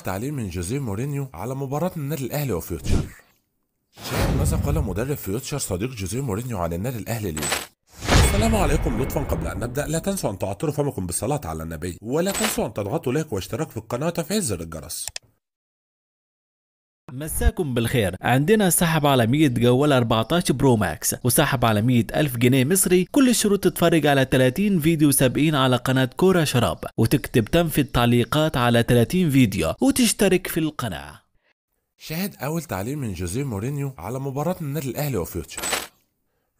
تعليق من جوزيه مورينيو على مباراة النادي الأهلي وفيوتشر شاهد ماذا قال مدرب فيوتشر صديق جوزيه مورينيو عن النادي الأهلي اليوم السلام عليكم لطفا قبل أن نبدأ لا تنسوا أن تعطروا فمكم بالصلاة على النبي ولا تنسوا أن تضغطوا لايك واشتراك في القناة وتفعيل زر الجرس مساكم بالخير عندنا سحب على 100 جوال 14 برو ماكس وسحب على 100 ألف جنيه مصري كل الشروط تتفرج على 30 فيديو سابقين على قناة كورة شراب وتكتب تم في التعليقات على 30 فيديو وتشترك في القناة شاهد أول تعليم من جوزيه مورينيو على مباراة النادي الأهلي وفيوتشر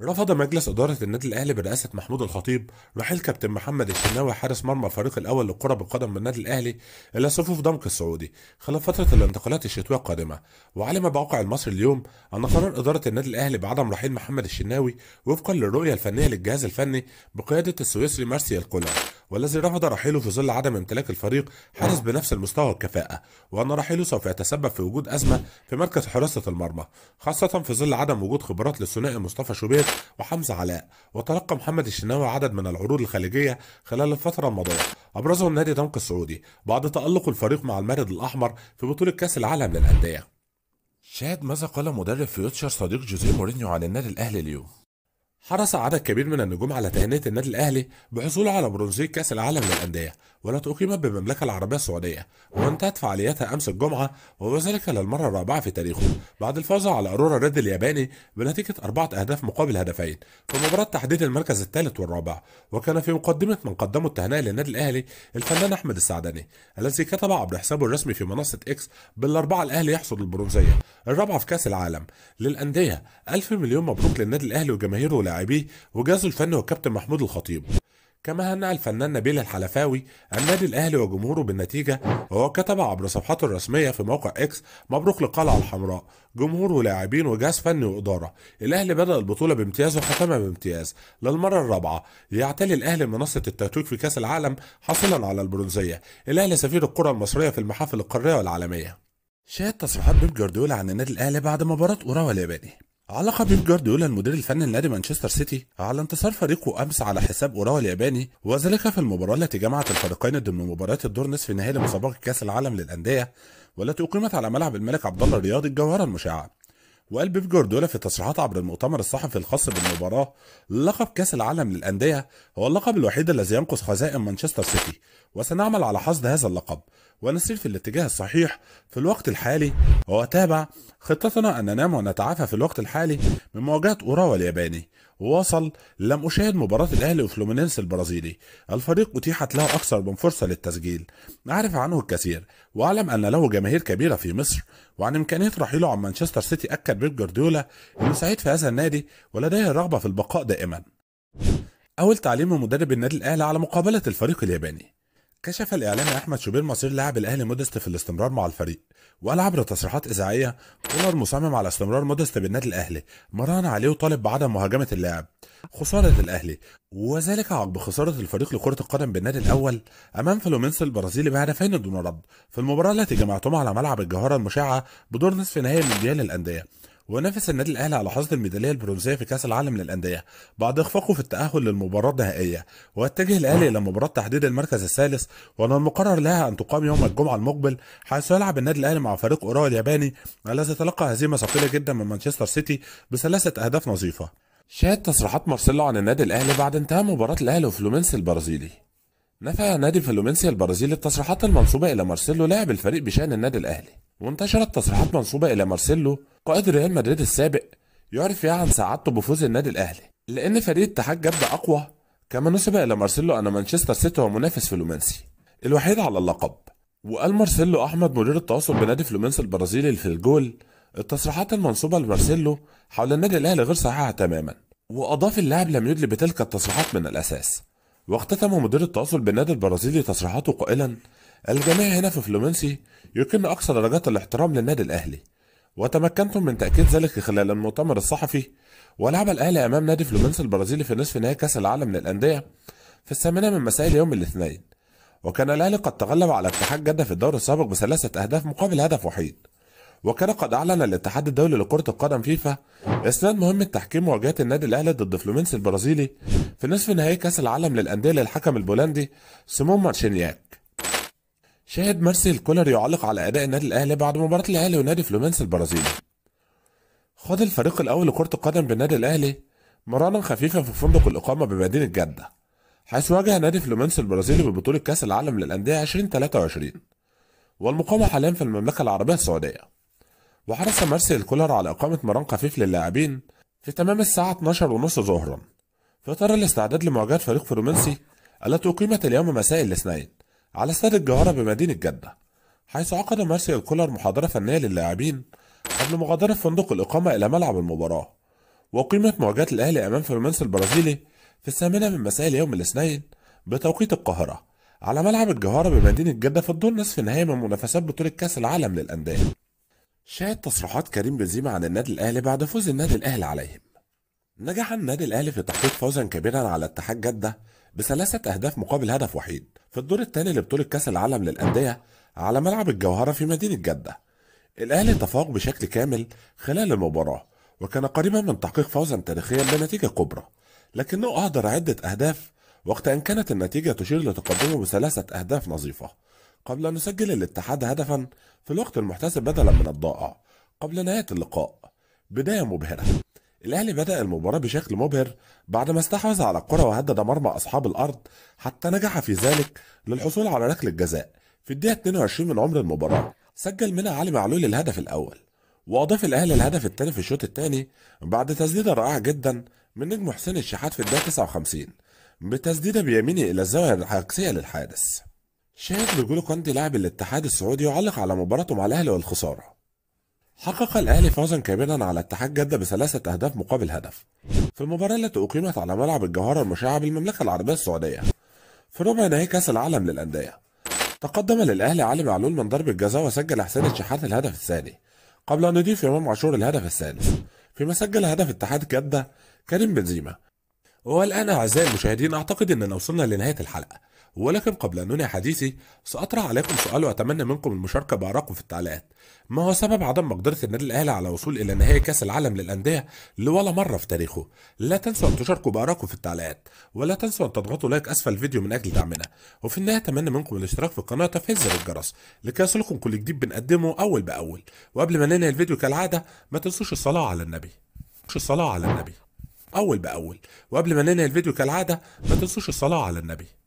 رفض مجلس إدارة النادي الأهلي برئاسة محمود الخطيب رحيل كابتن محمد الشناوي حارس مرمى الفريق الأول لكرة بالقدم بالنادي الأهلي إلى صفوف دمك السعودي خلال فترة الانتقالات الشتوية القادمة، وعلم موقع المصري اليوم أن قرار إدارة النادي الأهلي بعدم رحيل محمد الشناوي وفقا للرؤية الفنية للجهاز الفني بقيادة السويسري مارسي الكولا، والذي رفض رحيله في ظل عدم امتلاك الفريق حارس بنفس المستوى والكفاءة، وأن رحيله سوف يتسبب في وجود أزمة في مركز حراسة المرمى، خاصة في ظل عدم وجود خبرات للثنائي مصطفى شوبير وحمزة علاء وتلقى محمد الشناوي عدد من العروض الخليجية خلال الفترة الماضية أبرزهم نادي دنك السعودي بعد تألق الفريق مع المارد الأحمر في بطولة كأس العالم للأندية شاهد ماذا قال مدرب فيوتشر صديق جوزيه مورينيو عن النادي الأهلي اليوم حرص عدد كبير من النجوم على تهنئة النادي الأهلي بحصوله على برونزية كأس العالم للأندية والتي أقيمت بالمملكة العربية السعودية وانتهت فعاليتها أمس الجمعة وذلك للمرة الرابعة في تاريخه بعد الفوز على أرورا ريد الياباني بنتيجة أربعة أهداف مقابل هدفين في مباراة تحديد المركز الثالث والرابع وكان في مقدمة من قدموا التهنئة للنادي الأهلي الفنان أحمد السعدني الذي كتب عبر حسابه الرسمي في منصة إكس بالأربعة الأهلي يحصد البرونزية الرابعة في كأس العالم للأندية ألف مليون مبروك للنادي الأهلي وجماهيره ولاعبيه وجهازه الفني والكابتن محمود الخطيب كما هنأ الفنان نبيل الحلفاوي النادي الأهلي وجمهوره بالنتيجة وهو كتب عبر صفحته الرسمية في موقع إكس مبروك للقلعة الحمراء جمهور ولاعبين وجهاز فني وإدارة الأهلي بدأ البطولة بامتياز وختمها بامتياز للمرة الرابعة يعتلي الأهلي منصة التتويج في كأس العالم حاصلا على البرونزية الأهلي سفير الكرة المصرية في المحافل القارية والعالمية شاهد تصريحات بيب جارديولا عن النادي الأهلي بعد مباراة أوراوا الياباني علق بيب جوارديولا المدير الفني لنادي مانشستر سيتي على انتصار فريقه امس على حساب اوراوا الياباني وذلك في المباراه التي جمعت الفريقين ضمن مباراه الدور نصف النهائي لمسابقه كاس العالم للانديه والتي اقيمت على ملعب الملك عبد الله الرياضي الجوهره المشعه وقال بيب جوارديولا في تصريحات عبر المؤتمر الصحفي الخاص بالمباراة لقب كأس العالم للأندية هو اللقب الوحيد الذي ينقص خزائن مانشستر سيتي وسنعمل على حصد هذا اللقب ونسير في الاتجاه الصحيح في الوقت الحالي تابع خطتنا أن ننام ونتعافى في الوقت الحالي من مواجهة أوراوا الياباني ووصل لم أشاهد مباراة الأهلي وفلومينينس البرازيلي الفريق أتيحت له أكثر من فرصة للتسجيل أعرف عنه الكثير وأعلم أن له جماهير كبيرة في مصر وعن إمكانية رحيله عن مانشستر سيتي أكد بيب جوارديولا أنه سعيد في هذا النادي ولديه الرغبة في البقاء دائما أول تعليم مدرب النادي الأهلي على مقابلة الفريق الياباني كشف الإعلامي أحمد شوبير مصير لاعب الأهلي مودست في الاستمرار مع الفريق، وقال عبر تصريحات إذاعية كولر مصمم على استمرار مودست بالنادي الأهلي، مران عليه وطالب بعدم مهاجمة اللاعب. خسارة الأهلي وذلك عقب خسارة الفريق لكرة القدم بالنادي الأول أمام فلومينس البرازيلي بهدفين دون رد في المباراة التي جمعتهم على ملعب الجوهرة المشعة بدور نصف نهائي مونديال الأندية ونافس النادي الاهلي على حصد الميداليه البرونزيه في كاس العالم للانديه بعد اخفاقه في التاهل للمباراه النهائيه ويتجه الاهلي نعم. الى مباراه تحديد المركز الثالث ومن المقرر لها ان تقام يوم الجمعه المقبل حيث يلعب النادي الاهلي مع فريق اوراوا الياباني الذي تلقى هزيمه ثقيله جدا من مانشستر سيتي بثلاثه اهداف نظيفه شهد تصريحات مارسيلو عن النادي الاهلي بعد انتهاء مباراه الاهلي وفلومينسي البرازيلي نفى نادي فلومينسي البرازيلي التصريحات المنسوبه الى مارسيلو لاعب الفريق بشان النادي الاهلي وانتشرت تصريحات منصوبه إلى مارسيلو قائد ريال مدريد السابق يعرف فيها يعني عن سعادته بفوز النادي الأهلي لأن فريق الاتحاد جاب أقوى كما نسب إلى مارسيلو أن مانشستر سيتي هو منافس فلومنسي الوحيد على اللقب وقال مارسيلو أحمد مدير التواصل بنادي فلومنسي البرازيلي في الجول التصريحات المنصوبه لمارسيلو حول النادي الأهلي غير صحيحة تماما وأضاف اللاعب لم يدلي بتلك التصريحات من الأساس واختتم مدير التواصل بالنادي البرازيلي تصريحاته قائلا الجميع هنا في فلومنسي يكن أقصى درجات الاحترام للنادي الأهلي وتمكنتم من تأكيد ذلك خلال المؤتمر الصحفي ولعب الأهلي أمام نادي فلومنسي البرازيلي في نصف نهائي كأس العالم للأندية في الثامنة من مساء يوم الاثنين وكان الأهلي قد تغلب على اتحاد جدة في الدور السابق بثلاثة أهداف مقابل هدف وحيد وكان قد أعلن الاتحاد الدولي لكرة القدم فيفا إسناد مهمة تحكيم مواجهة النادي الأهلي ضد فلومنسي البرازيلي في نصف نهائي كأس العالم للأندية للحكم البولندي سيمون مارشينياك شاهد مارسيل كولر يعلق على أداء النادي الأهلي بعد مباراة الأهلي ونادي فلومينس البرازيلي. خاض الفريق الأول لكرة القدم بالنادي الأهلي مرانا خفيفة في فندق الإقامة بمدينة جدة، حيث واجه نادي فلومينس البرازيلي ببطولة كأس العالم للأندية 2023 والمقامة حاليا في المملكة العربية السعودية. وحرص مارسيل كولر على إقامة مران خفيف للاعبين في تمام الساعة 12:30 ظهرا في إطار الاستعداد لمواجهة فريق فلومينسي التي أقيمت اليوم مساء الاثنين. على استاد الجوهرة بمدينة جدة حيث عقد مارسيل كولر محاضرة فنية للاعبين قبل مغادرة فندق الإقامة إلى ملعب المباراة وقيمت مواجهة الأهلي أمام فلومنس البرازيلي في الثامنة من مساء يوم الاثنين بتوقيت القاهرة على ملعب الجوهرة بمدينة جدة في الدور نصف النهائي من منافسات بطولة كأس العالم للأندية. شاهد تصريحات كريم بنزيما عن النادي الأهلي بعد فوز النادي الأهلي عليهم. نجح النادي الأهلي في تحقيق فوزا كبيرا على اتحاد جدة بثلاثة أهداف مقابل هدف وحيد في الدور الثاني لبطولة كأس العالم للأندية على ملعب الجوهرة في مدينة جدة. الأهلي تفوق بشكل كامل خلال المباراة وكان قريبا من تحقيق فوزا تاريخيا بنتيجة كبرى لكنه أهدر عدة أهداف وقت أن كانت النتيجة تشير لتقدمه بثلاثة أهداف نظيفة قبل أن يسجل الاتحاد هدفا في الوقت المحتسب بدلا من الضائع قبل نهاية اللقاء بداية مبهرة الأهلي بدأ المباراة بشكل مبهر بعد ما استحوذ على الكرة وهدد مرمى أصحاب الأرض حتى نجح في ذلك للحصول على ركلة جزاء في الدقيقة 22 من عمر المباراة سجل منها علي معلول الهدف الأول وأضاف الأهلي الهدف الثاني في الشوط الثاني بعد تسديدة رائعة جدا من نجم حسين الشحات في الدقيقة 59 بتسديدة بيميني إلى الزاوية العكسية للحارس شاهد رجولو كوندي لاعب الاتحاد السعودي يعلق على مباراته مع الأهلي والخسارة حقق الأهلي فوزا كبيرا على اتحاد جدة بثلاثة أهداف مقابل هدف في المباراة التي أقيمت على ملعب الجوهرة المشعة بالمملكة العربية السعودية في ربع نهائي كأس العالم للأندية تقدم للأهلي علي معلول من ضربة جزاء وسجل حسين الشحات الهدف الثاني قبل أن يضيف إمام عاشور الهدف الثالث فيما سجل هدف اتحاد جدة كريم بنزيما والآن أعزائي المشاهدين أعتقد أننا وصلنا لنهاية الحلقة ولكن قبل أن أنهي حديثي سأطرح عليكم سؤال وأتمنى منكم المشاركة بآرائكم في التعليقات ما هو سبب عدم مقدرة النادي الأهلي على وصول إلى نهائي كأس العالم للأندية لولا مرة في تاريخه لا تنسوا أن تشاركوا بآرائكم في التعليقات ولا تنسوا أن تضغطوا لايك أسفل الفيديو من أجل دعمنا وفي النهاية أتمنى منكم الاشتراك في القناة وتفعيل زر الجرس لكي يصلكم كل جديد بنقدمه أول بأول وقبل ما ننهي الفيديو كالعادة ما تنسوش الصلاة على النبي الصلاة على النبي أول بأول وقبل ما ننهي الفيديو كالعادة ما تنسوش الصلاة على النبي